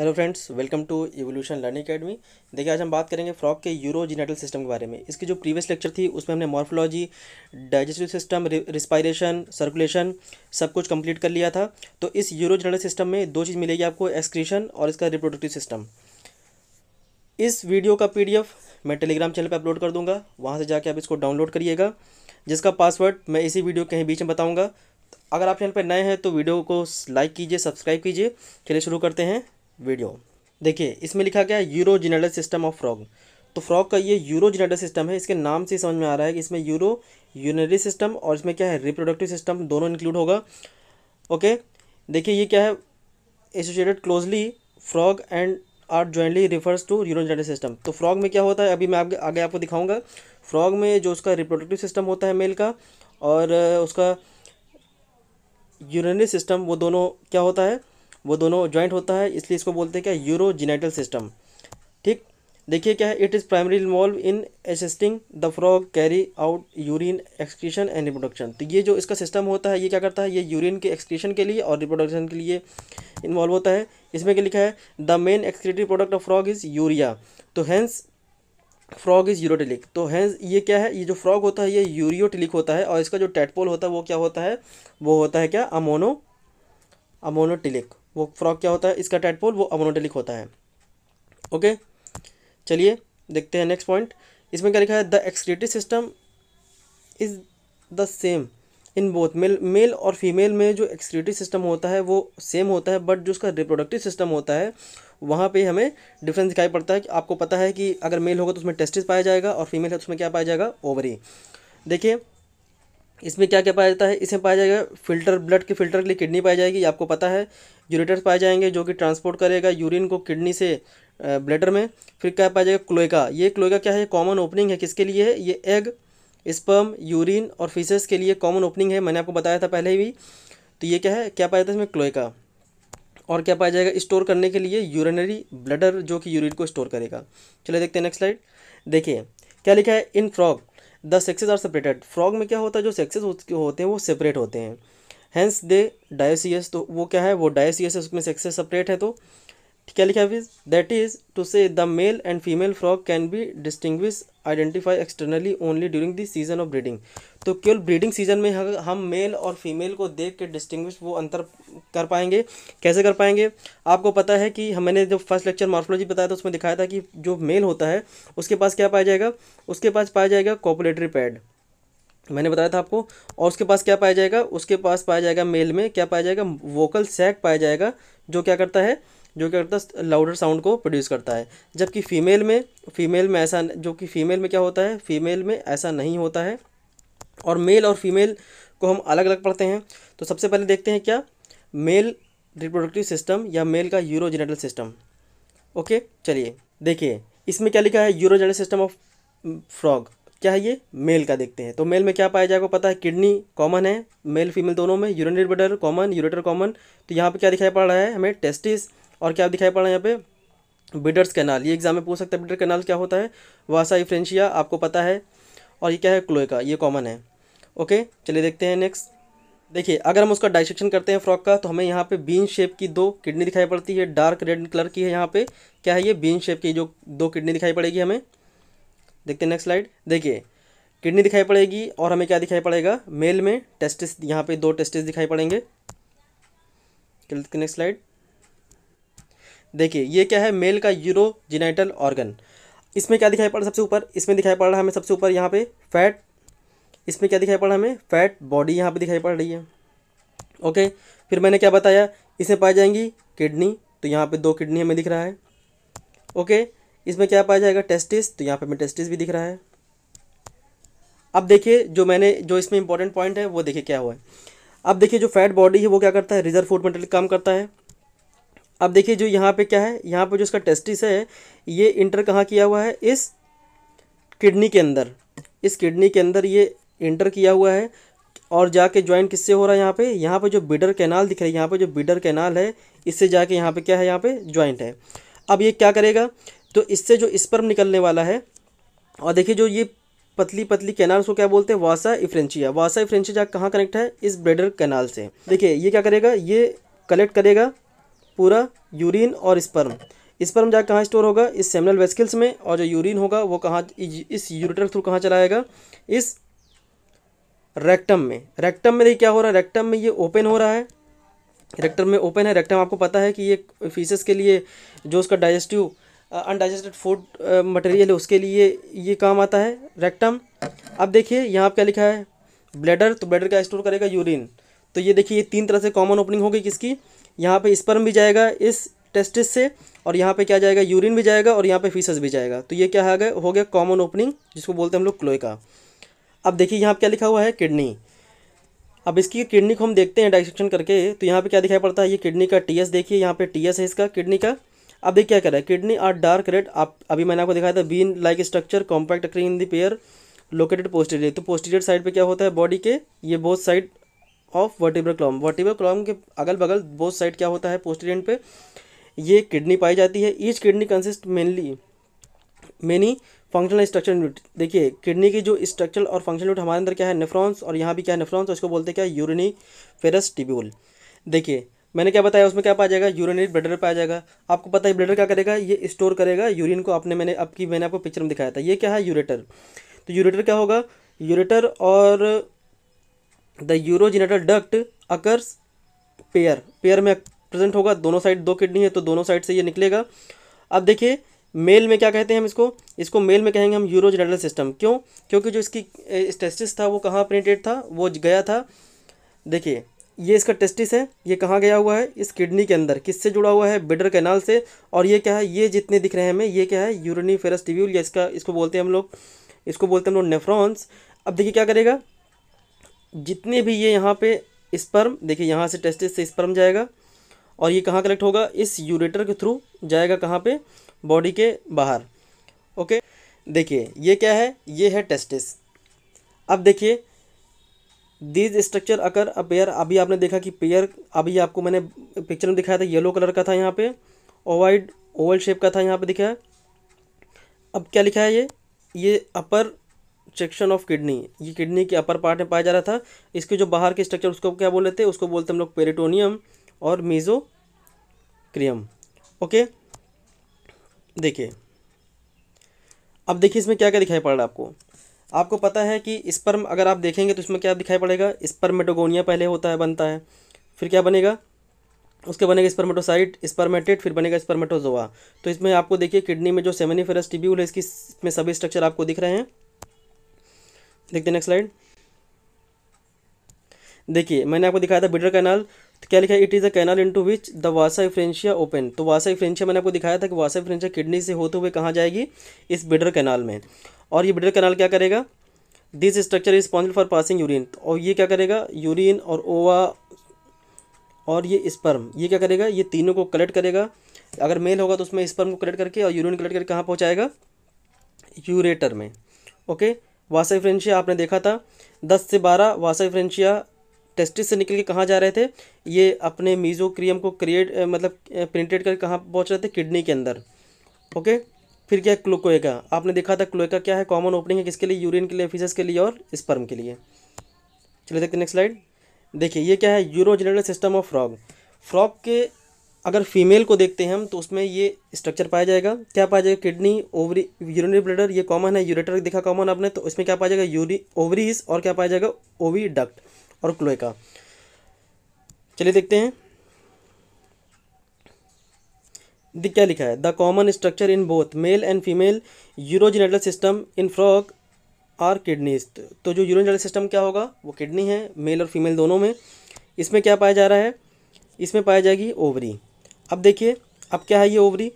hello friends welcome to Evolution Learning Academy देखिए आज हम बात करेंगे फ्रॉग के यूरोजिनेटल सिस्टम के बारे में इसकी जो प्रीवियस लेक्चर थी उसमें हमने morphology digestive system respiration circulation सब कुछ कंप्लीट कर लिया था तो इस यूरोजिनेटल सिस्टम में दो चीज़ मिलेगी आपको एक्सक्रीशन और इसका रिप्रोडक्टिव सिस्टम इस वीडियो का पी मैं टेलीग्राम चैनल पर अपलोड कर दूँगा वहाँ से जाके आप इसको डाउनलोड करिएगा जिसका पासवर्ड मैं इसी वीडियो कहीं बीच में बताऊँगा तो अगर आप चैनल पर नए हैं तो वीडियो को लाइक कीजिए सब्सक्राइब कीजिए चलिए शुरू करते हैं वीडियो देखिए इसमें लिखा गया urogenital system of frog तो फ्रॉग का ये यूरो जेनेटल सिस्टम है इसके नाम से समझ में आ रहा है कि इसमें यूरो यूनरी सिस्टम और इसमें क्या है रिप्रोडक्टिव सिस्टम दोनों इंक्लूड होगा ओके देखिए ये क्या है associated closely frog and are jointly refers to urogenital system तो फ्रॉग में क्या होता है अभी मैं आगे आगे आपको दिखाऊंगा फ्रॉग में जो उसका रिप्रोडक्टिव सिस्टम होता है मेल का और उसका यूरनरी सिस्टम वो दोनों क्या होता है वो दोनों ज्वाइंट होता है इसलिए इसको बोलते हैं क्या यूरोजिनेटल सिस्टम ठीक देखिए क्या है it is primary involve in assisting the frog carry out urine excretion and reproduction तो ये जो इसका सिस्टम होता है ये क्या करता है ये यूरिन के एक्सक्रीशन के लिए और रिप्रोडक्शन के लिए इन्वॉल्व होता है इसमें क्या लिखा है the main excretive product of frog is urea तो हैंस फ्रॉग इज़ यूरोटिलिक तो हैंस ये क्या है ये जो फ्रॉग होता है ये यूरियोटिलिक होता है और इसका जो टेटपोल होता है वो क्या होता है वो होता है क्या अमोनो अमोनोटिलिक वो फ्रॉक क्या होता है इसका टैटपोल वो अमोनोटेलिक होता है ओके चलिए देखते हैं नेक्स्ट पॉइंट इसमें क्या लिखा है the excretive system is the same in both male male और फीमेल में जो एक्सक्रेटिव सिस्टम होता है वो सेम होता है बट जो उसका रिप्रोडक्टिव सिस्टम होता है वहाँ पे हमें डिफरेंस दिखाई पड़ता है कि आपको पता है कि अगर मेल होगा तो उसमें टेस्टिस पाया जाएगा और फीमेल है तो उसमें क्या पाया जाएगा ओवरी देखिए इसमें क्या क्या पाया जाता है इसमें पाया जाएगा फिल्टर ब्लड के फिल्टर के लिए किडनी पाई जाएगी आपको पता है यूरेटर्स पाए जाएंगे जो कि ट्रांसपोर्ट करेगा यूरिन को किडनी से ब्लेडर में फिर क्या पाया जाएगा क्लोएका ये क्लोएका क्या है कॉमन ओपनिंग है किसके लिए है ये एग स्पर्म यूरिन और फिशेस के लिए कॉमन ओपनिंग है मैंने आपको बताया था पहले भी तो ये क्या है क्या पाया जाता है इसमें क्लोएका और क्या पाया जाएगा स्टोर करने के लिए यूरिनरी ब्लडर जो कि यूरिन को स्टोर करेगा चलिए देखते हैं नेक्स्ट स्लाइड देखिए क्या लिखा है in frog the sexes are separated frog में क्या होता है जो सेक्सेस होते हैं वो सेपरेट होते हैं हैंस दे डायोसियस तो वो क्या है वो डायोसियस है उसमें सेक्सेस सेपरेट है तो क्या लिखा है that is to say the male and female frog can be distinguish identify externally only during the season of breeding तो केवल ब्रीडिंग सीजन में हम मेल और फीमेल को देख के डिस्टिंग्विश वो अंतर कर पाएंगे कैसे कर पाएंगे आपको पता है कि हमने जो जब फर्स्ट लेक्चर मार्फोलॉजी बताया था उसमें दिखाया था कि जो मेल होता है उसके पास क्या पाया जाएगा उसके पास पाया जाएगा कॉपुलेटरी पैड मैंने बताया था आपको और उसके पास क्या पाया जाएगा उसके पास पाया जाएगा मेल में क्या पाया जाएगा वोकल सैक पाया जाएगा जो क्या करता है जो क्या करता है लाउडर साउंड को प्रोड्यूस करता है जबकि फीमेल में फीमेल में ऐसा जो कि फीमेल में क्या होता है फीमेल में ऐसा नहीं होता है और मेल और फीमेल को हम अलग अलग पढ़ते हैं तो सबसे पहले देखते हैं क्या मेल रिप्रोडक्टिव सिस्टम या मेल का यूरोजेनेटल सिस्टम ओके चलिए देखिए इसमें क्या लिखा है यूरोजेनेटल सिस्टम ऑफ फ्रॉग क्या है ये मेल का देखते हैं तो मेल में क्या पाया जाएगा पता है किडनी कॉमन है मेल फीमेल दोनों में urinary bladder common ureter common तो यहाँ पे क्या दिखाई पड़ रहा है हमें टेस्टिस और क्या दिखाई पड़ रहा है यहाँ पे बिडर्स कैनाल ये एग्जाम में पूछ सकते हैं बिडर कैनाल क्या होता है वासा इफ्रेंशिया आपको पता है और ये क्या है क्लोएका ये कॉमन है ओके चलिए देखते हैं नेक्स्ट देखिए अगर हम उसका डाइसेक्शन करते हैं फ्रॉक का तो हमें यहाँ पे बीन शेप की दो किडनी दिखाई पड़ती है डार्क रेड कलर की है यहाँ पे क्या है ये बीन शेप की जो दो किडनी दिखाई पड़ेगी हमें देखते हैं नेक्स्ट स्लाइड देखिए किडनी दिखाई पड़ेगी और हमें क्या दिखाई पड़ेगा मेल में टेस्टिस यहाँ पे दो टेस्टिस दिखाई पड़ेंगे नेक्स्ट स्लाइड देखिए ये क्या है मेल का यूरोजिनाइटल ऑर्गन इसमें क्या दिखाई पड़ रहा है सबसे ऊपर इसमें दिखाई पड़ रहा है हमें सबसे ऊपर यहाँ पे फैट इसमें क्या दिखाई पड़ रहा है हमें फैट बॉडी यहाँ पे दिखाई पड़ रही है ओके फिर मैंने क्या बताया इसमें पाई जाएंगी किडनी तो यहाँ पे दो किडनी हमें दिख रहा है ओके इसमें क्या पाया जाएगा टेस्टिस तो यहाँ पर हमें टेस्टिस भी दिख रहा है अब देखिए जो मैंने जो इसमें इंपॉर्टेंट पॉइंट है वो देखिए क्या हुआ है अब देखिए जो फैट बॉडी है वो क्या करता है रिजर्व फूड मटेरियल काम करता है अब देखिए जो यहाँ पे क्या है यहाँ पे जो इसका टेस्टिस है ये इंटर कहाँ किया हुआ है इस किडनी के अंदर इस किडनी के अंदर ये इंटर किया हुआ है और जाके ज्वाइन किससे हो रहा है यहाँ पे यहाँ पे जो बिडर कैनाल दिख रही है यहाँ पे जो बिडर कैनाल है इससे जाके यहाँ पे क्या है यहाँ पे ज्वाइंट है अब ये क्या करेगा तो इससे जो स्पर्म निकलने वाला है और देखिए जो ये पतली पतली कैनाल को क्या बोलते हैं वासा इफ्रेंचिया वासा इफ्रेंचिया कहाँ कनेक्ट है इस ब्रेडर कैनाल से देखिए ये क्या करेगा ये कलेक्ट करेगा पूरा यूरिन और स्पर्म स्पर्म जाकर कहाँ स्टोर होगा इस सेमिनल वेस्किल्स में और जो यूरिन होगा वो कहाँ इस यूरिटर थ्रू कहाँ चलाएगा इस रेक्टम में रेक्टम में देखिए क्या हो रहा है रेक्टम में ये ओपन हो रहा है रेक्टम में ओपन है रेक्टम आपको पता है कि ये फीसेस के लिए जो उसका डाइजेस्टिव अनडाइजेस्टेड फूड मटेरियल है उसके लिए ये काम आता है रेक्टम अब देखिए यहाँ क्या लिखा है ब्लैडर तो ब्लैडर का स्टोर करेगा यूरिन तो ये देखिए ये तीन तरह से कॉमन ओपनिंग होगी किसकी यहाँ पे स्पर्म भी जाएगा इस टेस्टिस से और यहाँ पे क्या जाएगा यूरिन भी जाएगा और यहाँ पे फीसस भी जाएगा तो ये क्या है गया हो गया कॉमन ओपनिंग जिसको बोलते हैं हम लोग क्लोइका अब देखिए यहाँ पे क्या लिखा हुआ है किडनी अब इसकी किडनी को हम देखते हैं डाइसेक्शन करके तो यहाँ पे क्या दिखाई पड़ता है ये किडनी का टी देखिए यहाँ पे टी है इसका किडनी का अब देखिए क्या कर रहा है किडनी आर डार्क रेड आप अभी मैंने आपको दिखाया था bean like structure compact occurring in the pair located posterior तो पोस्टीरियर साइड पे क्या होता है बॉडी के ये both side of vertebral column vertebral column के अगल बगल बोथ साइड क्या होता है पोस्टीरियर पे ये किडनी पाई जाती है each kidney consist mainly many functional structure unit देखिए किडनी की जो स्ट्रक्चर और फंक्शनल यूनिट हमारे अंदर क्या है नेफ्रॉन्स और यहाँ भी क्या है नेफ्रॉन्स उसको बोलते हैं क्या यूरिनी फेरस टिब्यूल देखिए मैंने क्या बताया उसमें क्या पाया जाएगा यूरिनरी ब्लडर पाया जाएगा आपको पता है ब्लडर क्या करेगा ये स्टोर करेगा यूरिन को आपने मैंने आपकी मैंने आपको पिक्चर में दिखाया था ये क्या है यूरेटर तो यूरेटर क्या होगा यूरेटर और the urogenital duct occurs pair pair में प्रेजेंट होगा दोनों साइड दो किडनी है तो दोनों साइड से ये निकलेगा अब देखिए मेल में क्या कहते हैं हम इसको इसको मेल में कहेंगे हम यूरोजिनेटल सिस्टम क्यों क्योंकि जो इसकी स्टेसिस था वो कहाँ प्रिंटेड था वो गया था देखिए ये इसका टेस्टिस है ये कहाँ गया हुआ है इस किडनी के अंदर किससे जुड़ा हुआ है बिडर कैनाल से और ये क्या है ये जितने दिख रहे हैं हमें ये क्या है यूरनी फेरस टिब्यूल या इसका इसको बोलते हैं हम लोग इसको बोलते हैं हम लोग नेफ्रॉन्स अब देखिए क्या करेगा जितने भी ये यहाँ पे स्पर्म देखिए यहाँ से टेस्टिस से स्पर्म जाएगा और ये कहाँ कलेक्ट होगा इस यूरेटर के थ्रू जाएगा कहाँ पर बॉडी के बाहर ओके देखिए ये क्या है ये है टेस्टिस अब देखिए दीज स्ट्रक्चर अगर पेयर अभी आपने देखा कि पेयर अभी आपको मैंने पिक्चर में दिखाया था येलो कलर का था यहाँ पे ओवाइड ओवल शेप का था यहाँ पे दिखाया अब क्या लिखा है ये ये अपर सेक्शन ऑफ किडनी ये किडनी के अपर पार्ट में पाया जा रहा था इसके जो बाहर के स्ट्रक्चर उसको क्या बोल लेते हैं उसको बोलते हम लोग पेरिटोनियम और मीजो क्रियम ओके देखिए अब देखिए इसमें क्या क्या दिखाई पड़ रहा है आपको आपको पता है कि स्पर्म अगर आप देखेंगे तो इसमें क्या दिखाई पड़ेगा स्पर्मेटोगोनिया पहले होता है बनता है फिर क्या बनेगा उसके बनेगा स्पर्मेटोसाइट स्पर्मेटेड फिर बनेगा स्पर्मेटोजोआ तो इसमें आपको देखिए किडनी में जो सेमेनीफेरस टिब्यूल है इसकी इसमें सभी स्ट्रक्चर आपको दिख रहे हैं देखते नेक्स्ट स्लाइड देखिए मैंने आपको दिखाया था बिडर कैनाल तो क्या लिखा है it is a canal into which the vasa efferentia open तो वासा इफ्रेंशिया मैंने आपको दिखाया था कि वासाई फ्रेंशिया किडनी से होते हुए कहाँ जाएगी इस बिडर कैनाल में और ये ब्लडर कैनाल क्या करेगा this structure is responsible for passing urine और ये क्या करेगा यूरिन और ओवा और ये स्पर्म ये क्या करेगा ये तीनों को कलेक्ट करेगा अगर मेल होगा तो उसमें स्पर्म को कलेक्ट करके और यूरिन कलेक्ट करके कहाँ पहुँचाएगा यूरेटर में ओके वासाई फ्रेंशिया आपने देखा था दस से बारह वासाई फ्रेंशिया टेस्टिस से निकल के कहाँ जा रहे थे ये अपने मीजोक्रियम को क्रिएट मतलब प्रिंटेड eh, करके कहाँ पहुँच रहे थे किडनी के अंदर ओके फिर क्या है क्लोकोएका आपने देखा था क्लोएका क्या है कॉमन ओपनिंग है किसके लिए यूरिन के लिए फिजस के लिए और स्पर्म के लिए चलिए देखते नेक्स्ट स्लाइड देखिए ये क्या है urogenital system of frog frog के अगर फीमेल को देखते हैं हम तो उसमें ये स्ट्रक्चर पाया जाएगा क्या पाया जाएगा किडनी ओवरी यूरिनरी ब्लडर ये कॉमन है यूरेटर देखा कॉमन आपने तो इसमें क्या पाया जाएगा यूरी ओवरीज और क्या पाया जाएगा ओवी डक्ट और क्लोएका चलिए देखते हैं क्या लिखा है the common structure in both male and female urogenital system in frog are kidneys तो जो यूरोजिनेटल सिस्टम क्या होगा वो किडनी है मेल और फीमेल दोनों में इसमें क्या पाया जा रहा है इसमें पाया जाएगी ओवरी अब देखिए अब क्या है ये ओवरी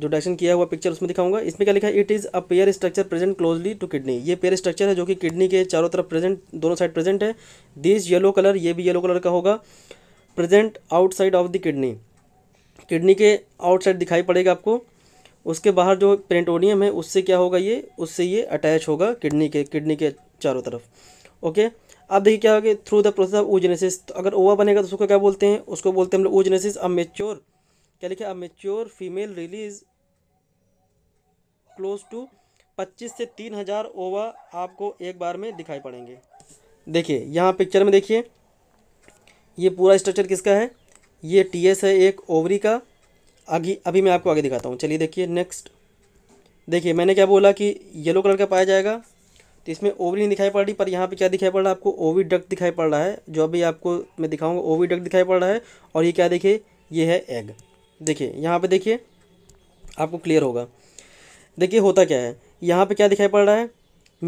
जो डायरेक्शन किया हुआ पिक्चर उसमें दिखाऊंगा इसमें क्या लिखा है it is a pair structure present closely to kidney ये पेयर स्ट्रक्चर है जो कि किडनी के चारों तरफ प्रेजेंट दोनों साइड प्रेजेंट है दिस येलो कलर ये भी येलो कलर का होगा present outside of the kidney kidney के आउटसाइड दिखाई पड़ेगा आपको उसके बाहर जो पेरेंटोनियम है उससे क्या होगा ये उससे ये अटैच होगा किडनी के किडनी के चारों तरफ ओके अब देखिए क्या होगा through the process of oogenesis तो अगर ओवा बनेगा तो उसको क्या बोलते हैं उसको बोलते हैं हम लोग ओजेनेसिस अ मेच्योर क्या लिखे a mature female release close to पच्चीस से तीन हज़ार ओवा आपको एक बार में दिखाई पड़ेंगे देखिए यहाँ पिक्चर में देखिए ये पूरा स्ट्रक्चर किसका है ये टी एस है एक ओवरी का अभी अभी मैं आपको आगे दिखाता हूँ चलिए देखिए नेक्स्ट देखिए मैंने क्या बोला कि येलो कलर का पाया जाएगा तो इसमें ओवरी नहीं दिखाई पड़ रही पर यहाँ पे क्या दिखाई पड़ रहा है आपको ओवी डक दिखाई पड़ रहा है जो अभी आपको मैं दिखाऊंगा ओवी डक दिखाई पड़ रहा है और ये क्या देखिए ये है एग देखिए यहाँ पे देखिए आपको क्लियर होगा देखिए होता क्या है यहाँ पे क्या दिखाई पड़ रहा है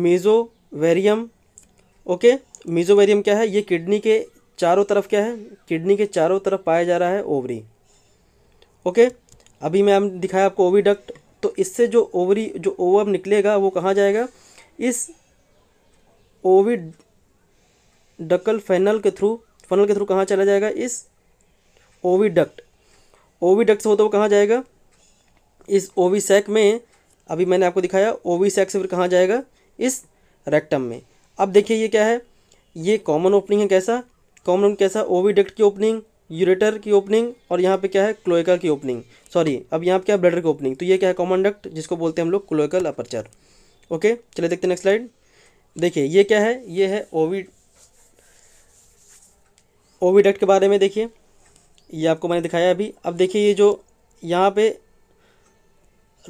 मीजोवेरियम ओके मीज़ोवेरियम क्या है ये किडनी के चारों तरफ क्या है किडनी के चारों तरफ पाया जा रहा है ओवरी ओके अभी मैं दिखाया आपको ओवी डक्ट तो इससे जो ओवरी जो ओवर निकलेगा वो कहाँ जाएगा इस ओवी डकल फैनल के थ्रू फनल के थ्रू कहाँ चला जाएगा इस ओवी डक्ट ओवी डक्ट से होता हुआ कहाँ जाएगा इस ओवी सैक में अभी मैंने आपको दिखाया ओवी सैक से फिर कहाँ जाएगा इस रेक्टम में अब देखिए ये क्या है ये कॉमन ओपनिंग है कैसा कॉमन रूम कैसा ओवी डक्ट की ओपनिंग यूरेटर की ओपनिंग और यहाँ पे क्या है क्लोएका की ओपनिंग सॉरी अब यहाँ पे क्या है ब्लडर की ओपनिंग तो ये क्या है कॉमन डक्ट जिसको बोलते हैं हम लोग क्लोएकल अपर्चर ओके चले देखते हैं नेक्स्ट स्लाइड देखिए ये क्या है ये है ओवी ओवी डक्ट के बारे में देखिए ये आपको मैंने दिखाया अभी अब देखिए ये जो यहाँ पे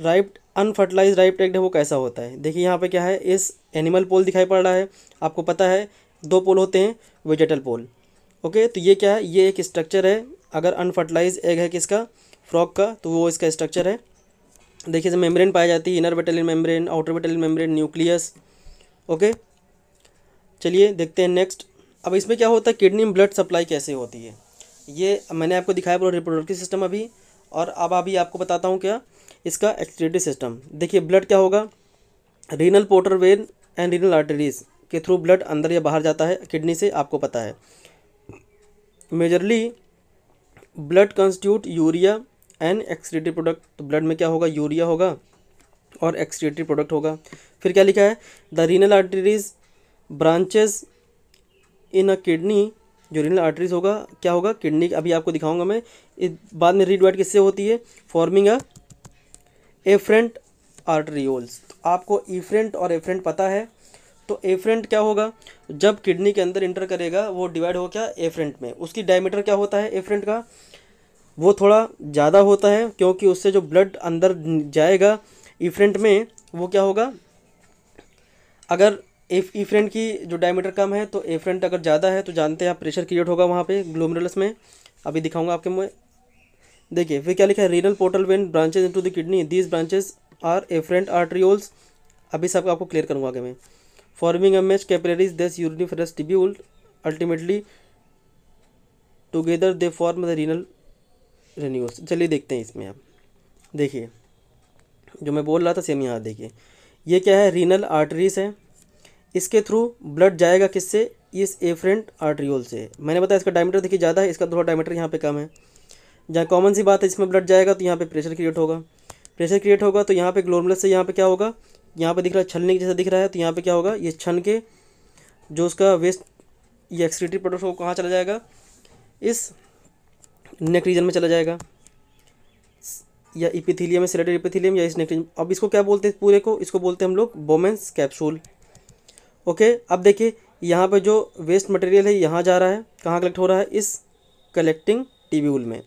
राइप्ड अनफर्टिलाइज राइप्ड एक्ट है वो कैसा होता है देखिए यहाँ पे क्या है इस एनिमल पोल दिखाई पड़ रहा है आपको पता है दो पोल होते हैं वेजेटल पोल ओके तो ये क्या है ये एक स्ट्रक्चर है अगर अनफर्टिलाइज एग है किसका फ्रॉक का तो वो इसका स्ट्रक्चर है देखिए इसमें मेम्ब्रेन पाई जाती है inner vitelline membrane outer vitelline membrane nucleus okay चलिए देखते हैं नेक्स्ट अब इसमें क्या होता है किडनी में ब्लड सप्लाई कैसे होती है ये मैंने आपको दिखाया पूरा रिप्रोडक्टिव सिस्टम अभी और अब अभी आपको बताता हूँ क्या इसका एक्सक्रेटिव सिस्टम देखिए ब्लड क्या होगा renal portal vein and renal arteries के थ्रू ब्लड अंदर या बाहर जाता है किडनी से आपको पता है majorly blood constitute urea and excretive product तो ब्लड में क्या होगा यूरिया होगा और एक्सक्रीटिव प्रोडक्ट होगा फिर क्या लिखा है the renal arteries branches in a kidney जो रीनल आर्टरीज होगा क्या होगा किडनी अभी आपको दिखाऊंगा मैं बाद में रीड वाइड किससे होती है फॉर्मिंग अ एफ्रेंट आर्टरी तो आपको ईफ्रेंट और एफ्रेंट पता है तो एफरेंट क्या होगा जब किडनी के अंदर इंटर करेगा वो डिवाइड हो क्या एफरेंट में उसकी डायमीटर क्या होता है एफरेंट का वो थोड़ा ज़्यादा होता है क्योंकि उससे जो ब्लड अंदर जाएगा इफ्रेंट e में वो क्या होगा अगर एफ इफ्रेंट e की जो डायमीटर कम है तो एफ्रेंट अगर ज़्यादा है तो जानते हैं आप प्रेशर क्रिएट होगा वहाँ पे ग्लोमरलस में अभी दिखाऊंगा आपके मुँह देखिए फिर क्या लिखा है renal portal vein branches into the kidney these branches are afferent arterioles अभी सब आपको क्लियर करूँगा आगे मैं forming a mesh capillaries thus uriniferous tubule ultimately together they form the renal रेन्यूस चलिए देखते हैं इसमें आप देखिए जो मैं बोल रहा था सेम यहाँ देखिए ये क्या है रीनल आर्टरीज है इसके थ्रू ब्लड जाएगा किससे इस एफरेंट आर्ट्रियोल से मैंने बताया इसका डायमीटर देखिए ज़्यादा है इसका थोड़ा डायमीटर यहाँ पे कम है जहाँ कॉमन सी बात है इसमें ब्लड जाएगा तो यहाँ पे प्रेशर क्रिएट होगा प्रेशर क्रिएट होगा तो यहाँ पे ग्लोमलस से यहाँ पे क्या होगा यहाँ पे दिख रहा है छलने के जैसा दिख रहा है तो यहाँ पे क्या होगा ये छन के जो उसका वेस्ट ये एक्सक्रीटिव प्रोडक्ट वो कहाँ चला जाएगा इस नेक रीजन में चला जाएगा या इपिथीलियम से इपिथीलियम या इस नेक रीजन अब इसको क्या बोलते हैं पूरे को इसको बोलते हैं हम लोग बोमेंस कैप्सूल ओके अब देखिए यहाँ पर जो वेस्ट मटेरियल है यहाँ जा रहा है कहाँ कलेक्ट हो रहा है इस कलेक्टिंग टिब्यूल में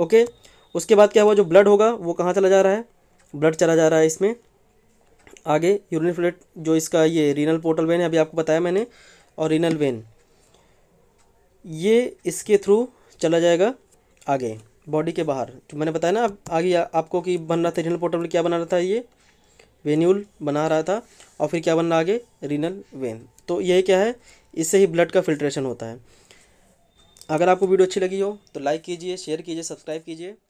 ओके उसके बाद क्या हुआ जो ब्लड होगा वो कहाँ चला जा रहा है ब्लड चला जा रहा है इसमें आगे यूरिन फ्लेट जो इसका ये रीनल पोर्टल वेन है अभी आपको बताया मैंने और रीनल वेन ये इसके थ्रू चला जाएगा आगे बॉडी के बाहर जो तो मैंने बताया ना आगे आ, आपको कि बन रहा था रीनल पोर्टल क्या बना रहा था ये वेन्यूल बना रहा था और फिर क्या बन रहा आगे रीनल वेन तो ये क्या है इससे ही ब्लड का फिल्ट्रेशन होता है अगर आपको वीडियो अच्छी लगी हो तो लाइक कीजिए शेयर कीजिए सब्सक्राइब कीजिए